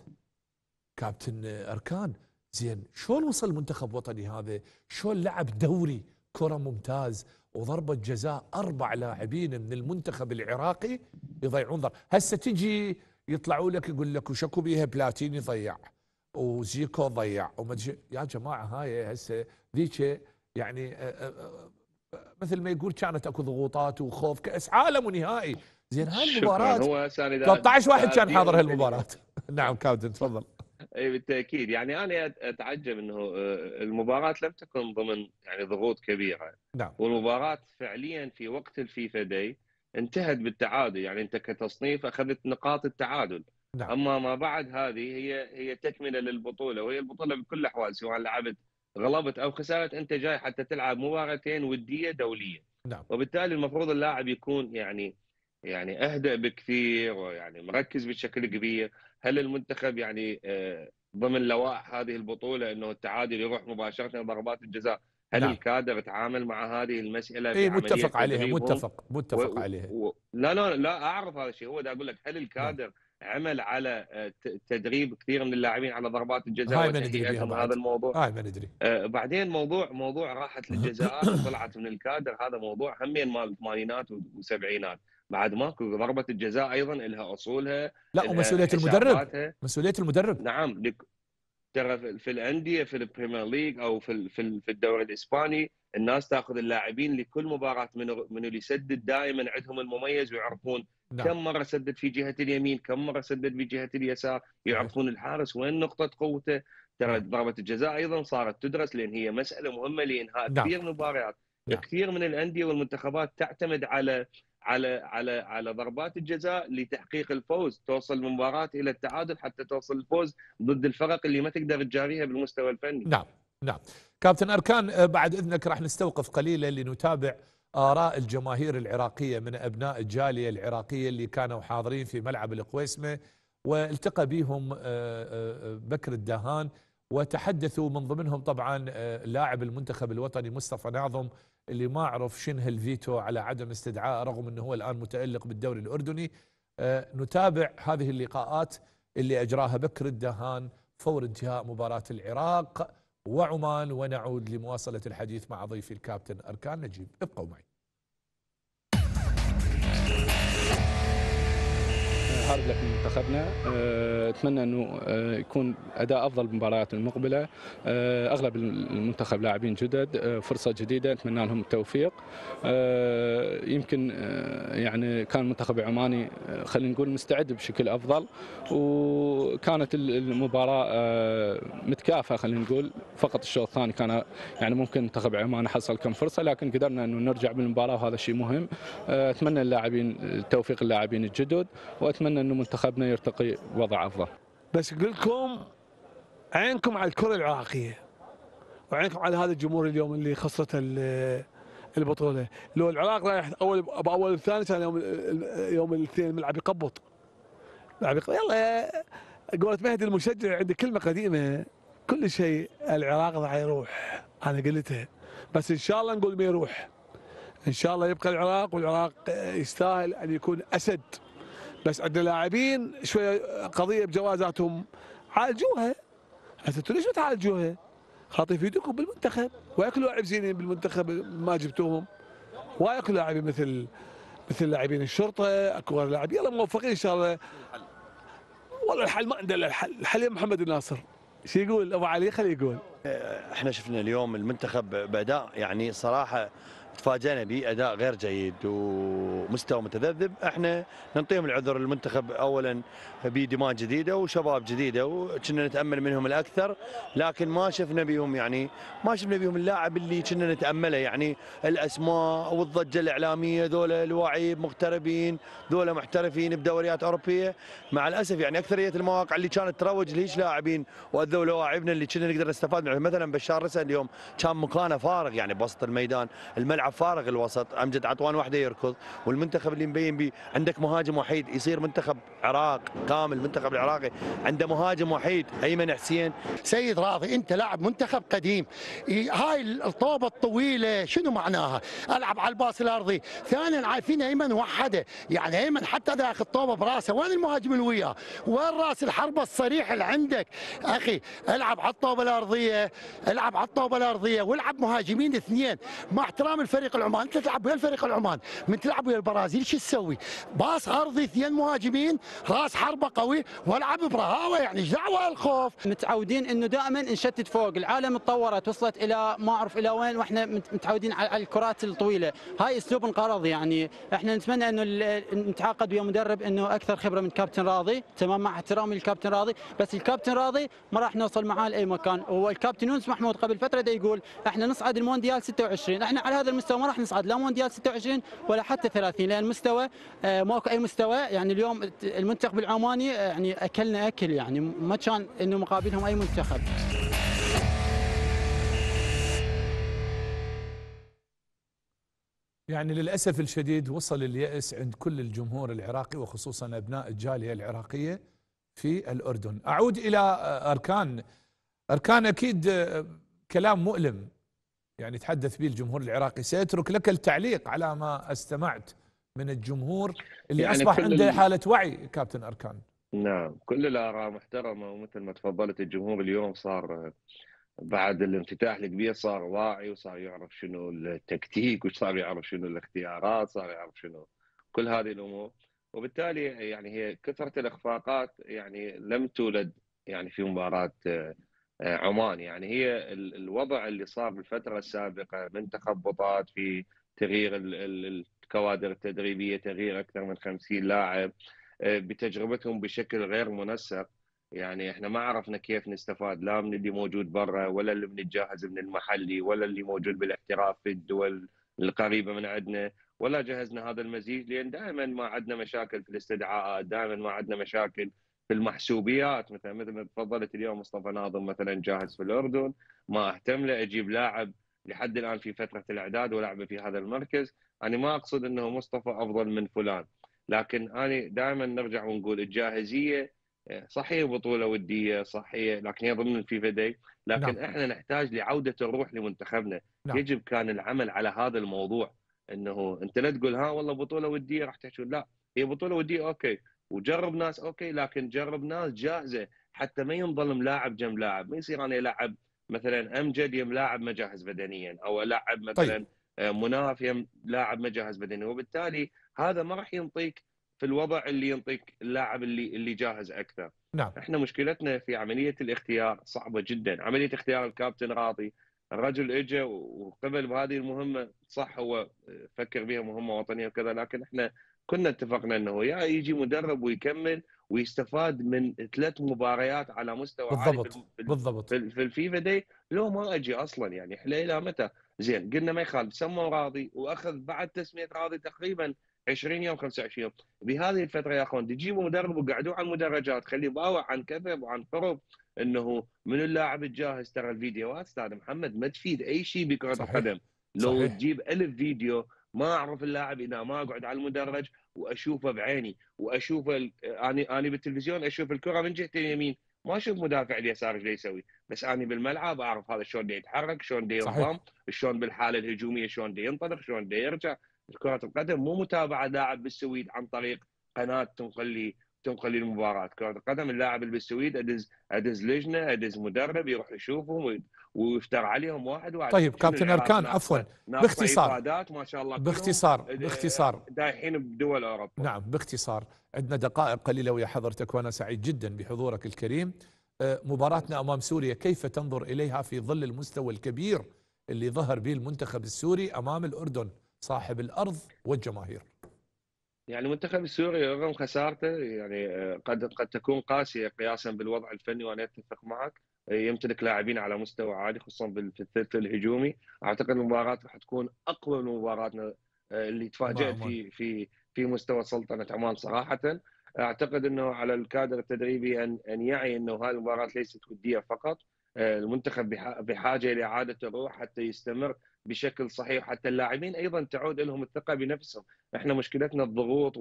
كابتن اركان زين شلون وصل منتخب وطني هذا شلون لعب دوري كره ممتاز وضربة جزاء أربع لاعبين من المنتخب العراقي يضيعون ضرب هسه تجي يطلعوا لك يقول لك وشكو بيها بلاتيني ضيع وزيكو ضيع وما يا جماعة هاي هسه ذيك يعني أه، أه، أه، مثل ما يقول كانت اكو ضغوطات وخوف كاس عالم ونهائي زين هاي المباراة 13 واحد كان حاضر هالمباراة نعم كابتن تفضل اي بالتاكيد يعني انا اتعجب انه آه، المباراه لم تكن ضمن يعني ضغوط كبيره نعم والمباراه فعليا في وقت الفيفا داي انتهت بالتعادل يعني انت كتصنيف اخذت نقاط التعادل نعم. اما ما بعد هذه هي هي تكمله للبطوله وهي البطوله بكل الاحوال سواء لعبت غلبت او خسرت انت جاي حتى تلعب مباراتين وديه دوليه نعم. وبالتالي المفروض اللاعب يكون يعني يعني اهدأ بكثير ويعني مركز بشكل كبير هل المنتخب يعني آه، ضمن لوائح هذه البطوله انه التعادل يروح مباشره ضربات الجزاء هل نعم. الكادر تعامل مع هذه المساله اي متفق عليها متفق متفق و... عليها و... لا لا لا اعرف هذا الشيء هو دا اقول لك هل نعم. الكادر نعم. عمل على آه، تدريب كثير من اللاعبين على ضربات الجزاء هاي ما ندري هذا الموضوع هاي ما ندري آه بعدين موضوع موضوع راحت للجزاءات وطلعت من الكادر هذا موضوع همين مال الثمانينات والسبعينات بعد ماكو ضربه الجزاء ايضا لها اصولها لا إلها ومسؤوليه المدرب مسؤوليه المدرب نعم ترى في الانديه في البريمير ليج او في في الدوري الاسباني الناس تاخذ اللاعبين لكل مباراه من من اللي يسدد دائما عندهم المميز ويعرفون نعم. كم مره سدد في جهه اليمين كم مره سدد في جهه اليسار يعرفون الحارس وين نقطه قوته ترى نعم. ضربه الجزاء ايضا صارت تدرس لان هي مساله مهمه لانهاء نعم. كثير مباريات نعم. كثير من الانديه والمنتخبات تعتمد على على على على ضربات الجزاء لتحقيق الفوز توصل المباراه الى التعادل حتى توصل الفوز ضد الفرق اللي ما تقدر تجاريها بالمستوى الفني نعم نعم كابتن اركان آه، بعد اذنك راح نستوقف قليلا لنتابع آراء الجماهير العراقية من أبناء الجالية العراقية اللي كانوا حاضرين في ملعب القويسمة والتقى بهم آه، آه، بكر الدهان وتحدثوا من ضمنهم طبعا لاعب المنتخب الوطني مصطفى ناظم اللي ما عرف شنه الفيتو على عدم استدعاء رغم انه هو الان متالق بالدوري الاردني آه، نتابع هذه اللقاءات اللي اجراها بكر الدهان فور انتهاء مباراه العراق وعمان ونعود لمواصله الحديث مع ضيفي الكابتن اركان نجيب ابقوا معي خارجه في منتخبنا اتمنى انه آه، يكون اداء افضل بالمباريات المقبله آه، اغلب المنتخب لاعبين جدد آه، فرصه جديده اتمنى لهم التوفيق يمكن يعني كان المنتخب العماني خلينا نقول مستعد بشكل افضل وكانت المباراه متكافئه خلينا نقول فقط الشوط الثاني كان يعني ممكن منتخب عمان حصل كم فرصه لكن قدرنا انه نرجع بالمباراه وهذا شيء مهم اتمنى اللاعبين توفيق اللاعبين الجدد واتمنى انه منتخبنا يرتقي وضع افضل بس لكم عينكم على الكره العراقيه وعينكم على هذا الجمهور اليوم اللي خسرت البطوله لو العراق رايح اول باول الثاني كان يوم يوم الاثنين الملعب يقبط ملعب يقبط يلا قولة مهدي المشجع عنده كلمه قديمه كل شيء العراق راح يروح انا قلتها بس ان شاء الله نقول ما يروح ان شاء الله يبقى العراق والعراق يستاهل ان يكون اسد بس عندنا لاعبين شويه قضيه بجوازاتهم عالجوها انتوا ليش ما تعالجوها؟ خاطر يفيدوكم بالمنتخب واكو لاعب زينين بالمنتخب ما جبتوهم واكو لاعبين مثل مثل لاعبين الشرطه اكو لاعبين يلا موفقين ان شاء الله والله الحل ما عندنا الحل الحل يا محمد الناصر شو يقول ابو علي خليه يقول احنا شفنا اليوم المنتخب باداء يعني صراحه تفاجئنا باداء غير جيد ومستوى متذبذب احنا ننطيهم العذر المنتخب اولا بدماء جديده وشباب جديده وكنا نتامل منهم الاكثر لكن ما شفنا بهم يعني ما شفنا بهم اللاعب اللي كنا نتامله يعني الاسماء والضجه الاعلاميه ذولا الواعي مغتربين ذولا محترفين بدوريات اوروبيه مع الاسف يعني اكثريه المواقع اللي كانت تروج لهيج لاعبين واذوا لواعبنا اللي كنا نقدر نستفاد منهم مثلا بشار رسل اليوم كان مكانه فارغ يعني بوسط الميدان الملعب فارغ الوسط امجد عطوان وحده يركض والمنتخب اللي مبين به عندك مهاجم وحيد يصير منتخب عراق كامل المنتخب العراقي عنده مهاجم وحيد ايمن حسين سيد راضي انت لاعب منتخب قديم هاي الطوبه الطويله شنو معناها العب على الباص الارضي ثانيا عارفين ايمن وحده يعني ايمن حتى داخل الطوبه براسه وين المهاجم اللي وياه وين راس الحربه الصريح اللي عندك اخي العب على الطوبه الارضيه العب على الطوبه الارضيه والعب مهاجمين اثنين مع احترام الفريق العماني انت تلعب ويا الفريق العماني من تلعب ويا البرازيل شو تسوي؟ باص ارضي اثنين مهاجمين راس حربه قوي والعب برهاوه يعني ايش دعوه الخوف؟ متعودين انه دائما نشتت فوق، العالم تطورت وصلت الى ما اعرف الى وين واحنا متعودين على الكرات الطويله، هاي اسلوب انقرض يعني احنا نتمنى انه نتعاقد ويا مدرب انه اكثر خبره من كابتن راضي، تمام مع احترامي للكابتن راضي، بس الكابتن راضي ما راح نوصل معاه لاي مكان، والكابتن يونس محمود قبل فتره يقول احنا نصعد المونديال 26 احنا على هذا المستوى ما راح نصعد لا مونديال 26 ولا حتى 30 لان مستوى آه، ماكو اي مستوى يعني اليوم المنتخب العماني آه، يعني اكلنا اكل يعني ما كان انه مقابلهم اي منتخب يعني للاسف الشديد وصل اليأس عند كل الجمهور العراقي وخصوصا ابناء الجاليه العراقيه في الاردن. اعود الى آه، اركان اركان اكيد كلام مؤلم يعني تحدث به الجمهور العراقي سيترك لك التعليق على ما استمعت من الجمهور اللي يعني اصبح عنده حاله وعي كابتن اركان نعم كل الاراء محترمه ومثل ما تفضلت الجمهور اليوم صار بعد الانفتاح الكبير صار واعي وصار يعرف شنو التكتيك وصار يعرف شنو الاختيارات صار يعرف شنو كل هذه الامور وبالتالي يعني هي كثره الاخفاقات يعني لم تولد يعني في مباراه آه، عمان يعني هي الوضع اللي صار في الفترة السابقة من تخبطات في تغيير الكوادر التدريبية تغيير أكثر من 50 لاعب آه، بتجربتهم بشكل غير منسق يعني احنا ما عرفنا كيف نستفاد لا من اللي موجود برا ولا اللي بنتجهز من المحلي ولا اللي موجود بالاحتراف في الدول القريبه من عندنا ولا جهزنا هذا المزيج لان دائما ما عندنا مشاكل في الاستدعاءات، دائما ما عندنا مشاكل في المحسوبيات مثلا مثل ما تفضلت اليوم مصطفى ناظم مثلا جاهز في الاردن ما اهتم له اجيب لاعب لحد الان في فتره الاعداد ولعبه في هذا المركز انا ما اقصد انه مصطفى افضل من فلان لكن انا دائما نرجع ونقول الجاهزيه آه، صحيح بطوله وديه صحيح لكن هي ضمن الفيفا داي لكن نعم. احنا نحتاج لعوده الروح لمنتخبنا نعم. يجب كان العمل على هذا الموضوع انه انت لا تقول ها والله بطوله وديه راح تحشون لا هي بطوله وديه اوكي وجرب ناس اوكي لكن جرب ناس جاهزه حتى ما ينظلم لاعب جنب لاعب ما يصير انا العب مثلا امجد يم لاعب ما جاهز بدنيا او العب طيب. مثلا طيب. مناف يم لاعب ما جاهز بدنيا وبالتالي هذا ما راح ينطيك في الوضع اللي ينطيك اللاعب اللي اللي جاهز اكثر نعم. احنا مشكلتنا في عمليه الاختيار صعبه جدا عمليه اختيار الكابتن راضي الرجل اجى وقبل بهذه المهمه صح هو آه، فكر بها مهمه وطنيه وكذا لكن احنا كنا اتفقنا انه يا يجي مدرب ويكمل ويستفاد من ثلاث مباريات على مستوى بالضبط عالي في بالضبط في الفيفا دي لو ما اجي اصلا يعني احنا الى متى؟ زين قلنا ما يخالف سموا راضي واخذ بعد تسميه راضي تقريبا 20 يوم 25 يوم بهذه الفتره يا اخوان تجيبوا مدرب وقعدوه على المدرجات خليه باوع عن كذب وعن قرب انه من اللاعب الجاهز ترى الفيديوهات استاذ محمد ما تفيد اي شيء بكره القدم لو صحيح. تجيب ألف فيديو ما اعرف اللاعب اذا ما اقعد على المدرج واشوفه بعيني واشوفه اني اني بالتلفزيون اشوف الكره من جهه اليمين ما اشوف مدافع اليسار ايش يسوي بس اني بالملعب اعرف هذا شلون يتحرك شلون ينضم شلون بالحاله الهجوميه شلون ينطلق شلون يرجع كرة القدم مو متابعة لاعب بالسويد عن طريق قناة تنقل لي تنقل لي المباراة كرة القدم اللاعب اللي بالسويد ادز ادز لجنة ادز مدرب يروح يشوفهم ويفتر عليهم واحد واحد طيب كابتن اركان عفوا باختصار ما شاء الله باختصار إيه، باختصار دايحين بدول اوروبا نعم باختصار عندنا دقائق قليله ويا حضرتك وانا سعيد جدا بحضورك الكريم آه، مباراتنا امام سوريا كيف تنظر اليها في ظل المستوى الكبير اللي ظهر به المنتخب السوري امام الاردن صاحب الارض والجماهير يعني المنتخب السوري رغم خسارته يعني آه، قد قد تكون قاسيه قياسا بالوضع الفني وانا اتفق معك يمتلك لاعبين على مستوى عالي خصوصا في الثلث الهجومي اعتقد المباراه راح تكون اقوى من مباراتنا آه، اللي تفاجات في في في مستوى سلطنه عمان صراحه اعتقد انه على الكادر التدريبي ان ان يعي انه هذه المباراه ليست وديه فقط آه، المنتخب بحاجه الى اعاده الروح حتى يستمر بشكل صحيح حتى اللاعبين ايضا تعود لهم الثقه بنفسهم احنا مشكلتنا الضغوط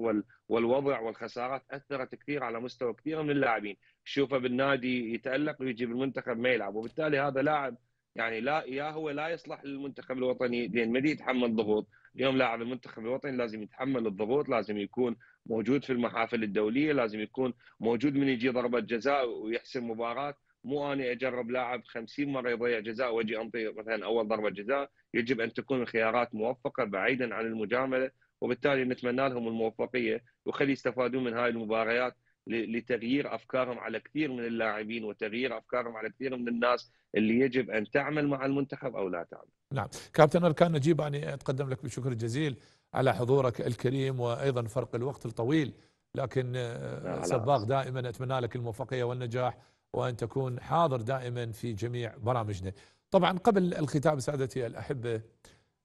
والوضع والخسارات اثرت كثير على مستوى كثير من اللاعبين تشوفه بالنادي يتالق ويجي بالمنتخب ما يلعب وبالتالي هذا لاعب يعني لا يا هو لا يصلح للمنتخب الوطني لان ما يتحمل ضغوط اليوم لاعب المنتخب الوطني لازم يتحمل الضغوط لازم يكون موجود في المحافل الدوليه لازم يكون موجود من يجي ضربه جزاء ويحسم مباراه مو اني اجرب لاعب 50 مره يضيع جزاء واجي انطي مثلا اول ضربه جزاء يجب ان تكون الخيارات موفقه بعيدا عن المجامله وبالتالي نتمنى لهم الموفقيه وخلي يستفادون من هاي المباريات لتغيير افكارهم على كثير من اللاعبين وتغيير افكارهم على كثير من الناس اللي يجب ان تعمل مع المنتخب او لا تعمل. نعم، كابتن اركان نجيب اني اتقدم لك بالشكر الجزيل على حضورك الكريم وايضا فرق الوقت الطويل لكن آه، سباق دائما اتمنى لك الموفقيه والنجاح وأن تكون حاضر دائما في جميع برامجنا طبعا قبل الختام سادتي الأحبة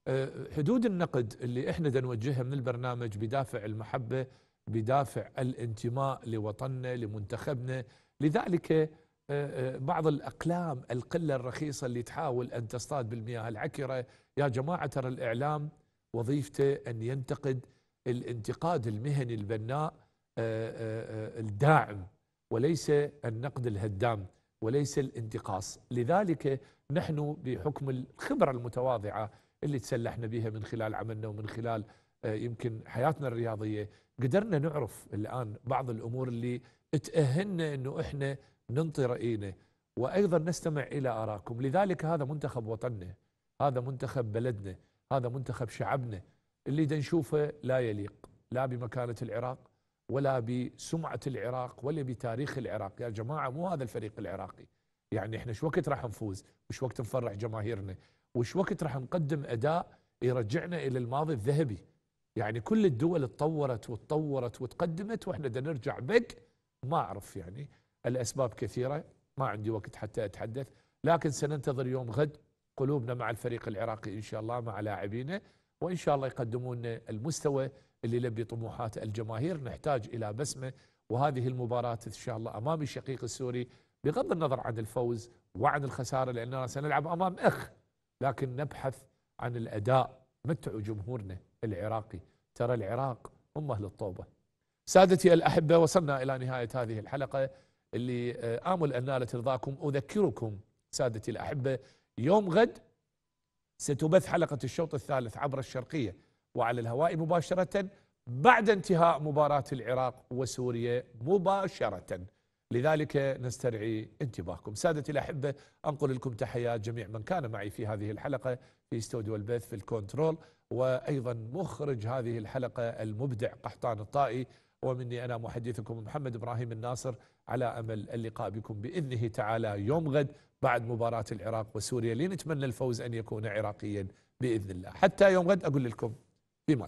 آه، حدود النقد اللي احنا نوجهها من البرنامج بدافع المحبة بدافع الانتماء لوطننا لمنتخبنا لذلك آه، آه، بعض الأقلام القلة الرخيصة اللي تحاول أن تصطاد بالمياه العكرة يا جماعة ترى الإعلام وظيفته أن ينتقد الانتقاد المهني البناء الداعم وليس النقد الهدام وليس الانتقاص لذلك نحن بحكم الخبرة المتواضعة اللي تسلحنا بها من خلال عملنا ومن خلال آه، يمكن حياتنا الرياضية قدرنا نعرف الآن بعض الأمور اللي تأهلنا أنه إحنا ننطي رأينا وأيضا نستمع إلى آراءكم لذلك هذا منتخب وطننا هذا منتخب بلدنا هذا منتخب شعبنا اللي نشوفه لا يليق لا بمكانة العراق ولا بسمعة العراق ولا بتاريخ العراق يا جماعة مو هذا الفريق العراقي يعني احنا شو وقت راح نفوز وش وقت نفرح جماهيرنا وش وقت راح نقدم أداء يرجعنا إلى الماضي الذهبي يعني كل الدول تطورت وتطورت وتقدمت واحنا بدنا نرجع بك ما أعرف يعني الأسباب كثيرة ما عندي وقت حتى أتحدث لكن سننتظر يوم غد قلوبنا مع الفريق العراقي إن شاء الله مع لاعبينه وإن شاء الله يقدمون المستوى اللي يلبي طموحات الجماهير نحتاج إلى بسمة وهذه المباراة إن شاء الله أمام الشقيق السوري بغض النظر عن الفوز وعن الخسارة لأننا سنلعب أمام أخ لكن نبحث عن الأداء متعوا جمهورنا العراقي ترى العراق هم أهل الطوبة سادتي الأحبة وصلنا إلى نهاية هذه الحلقة اللي آه، آمل أن نالت رضاكم أذكركم سادتي الأحبة يوم غد ستبث حلقة الشوط الثالث عبر الشرقية وعلى الهواء مباشرة بعد انتهاء مباراة العراق وسوريا مباشرة لذلك نسترعي انتباهكم سادتي الأحبة أنقل لكم تحيات جميع من كان معي في هذه الحلقة في استوديو البث في الكونترول وأيضا مخرج هذه الحلقة المبدع قحطان الطائي ومني أنا محدثكم محمد إبراهيم الناصر على أمل اللقاء بكم بإذنه تعالى يوم غد بعد مباراة العراق وسوريا لنتمنى الفوز أن يكون عراقيا بإذن الله حتى يوم غد أقول لكم Değil mi